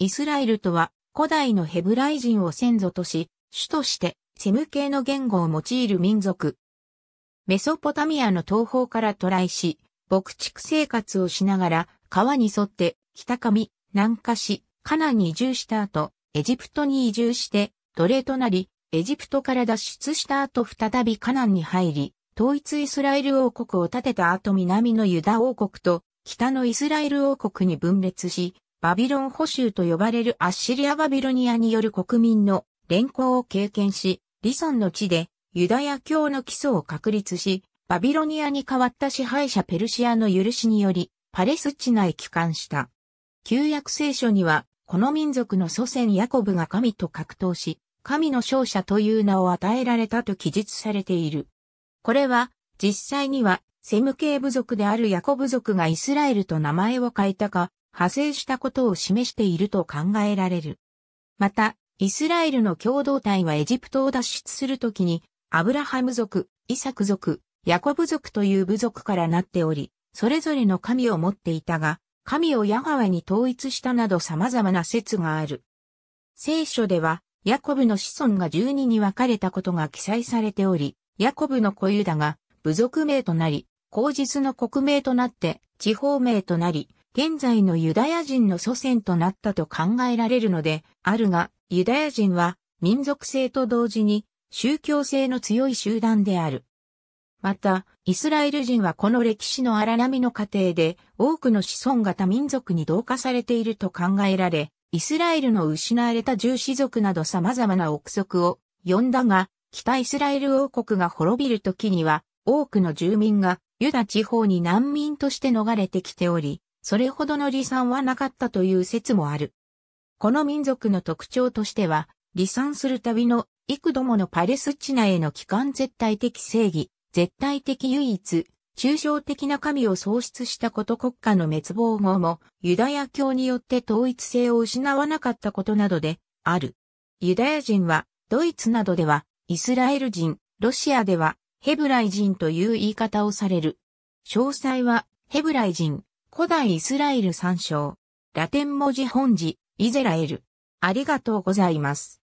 イスラエルとは古代のヘブライ人を先祖とし、主としてセム系の言語を用いる民族。メソポタミアの東方から渡来し、牧畜生活をしながら川に沿って北上、南下し、カナンに移住した後、エジプトに移住して奴隷となり、エジプトから脱出した後再びカナンに入り、統一イスラエル王国を建てた後南のユダ王国と北のイスラエル王国に分裂し、バビロン捕囚と呼ばれるアッシリア・バビロニアによる国民の連行を経験し、リソンの地でユダヤ教の基礎を確立し、バビロニアに代わった支配者ペルシアの許しにより、パレスチナへ帰還した。旧約聖書には、この民族の祖先ヤコブが神と格闘し、神の勝者という名を与えられたと記述されている。これは、実際には、セム系部族であるヤコブ族がイスラエルと名前を変えたか、派生したことを示していると考えられる。また、イスラエルの共同体はエジプトを脱出するときに、アブラハム族、イサク族、ヤコブ族という部族からなっており、それぞれの神を持っていたが、神をヤハワに統一したなど様々な説がある。聖書では、ヤコブの子孫が十二に分かれたことが記載されており、ヤコブの子ユダが部族名となり、後日の国名となって地方名となり、現在のユダヤ人の祖先となったと考えられるのであるが、ユダヤ人は民族性と同時に宗教性の強い集団である。また、イスラエル人はこの歴史の荒波の過程で多くの子孫型民族に同化されていると考えられ、イスラエルの失われた獣子族など様々な憶測を呼んだが、北イスラエル王国が滅びる時には多くの住民がユダ地方に難民として逃れてきており、それほどの離散はなかったという説もある。この民族の特徴としては、離散するたびの幾度ものパレスチナへの帰還絶対的正義、絶対的唯一、抽象的な神を創出したこと国家の滅亡後も、ユダヤ教によって統一性を失わなかったことなどで、ある。ユダヤ人は、ドイツなどでは、イスラエル人、ロシアでは、ヘブライ人という言い方をされる。詳細は、ヘブライ人、古代イスラエル参照。ラテン文字本字、イゼラエル。ありがとうございます。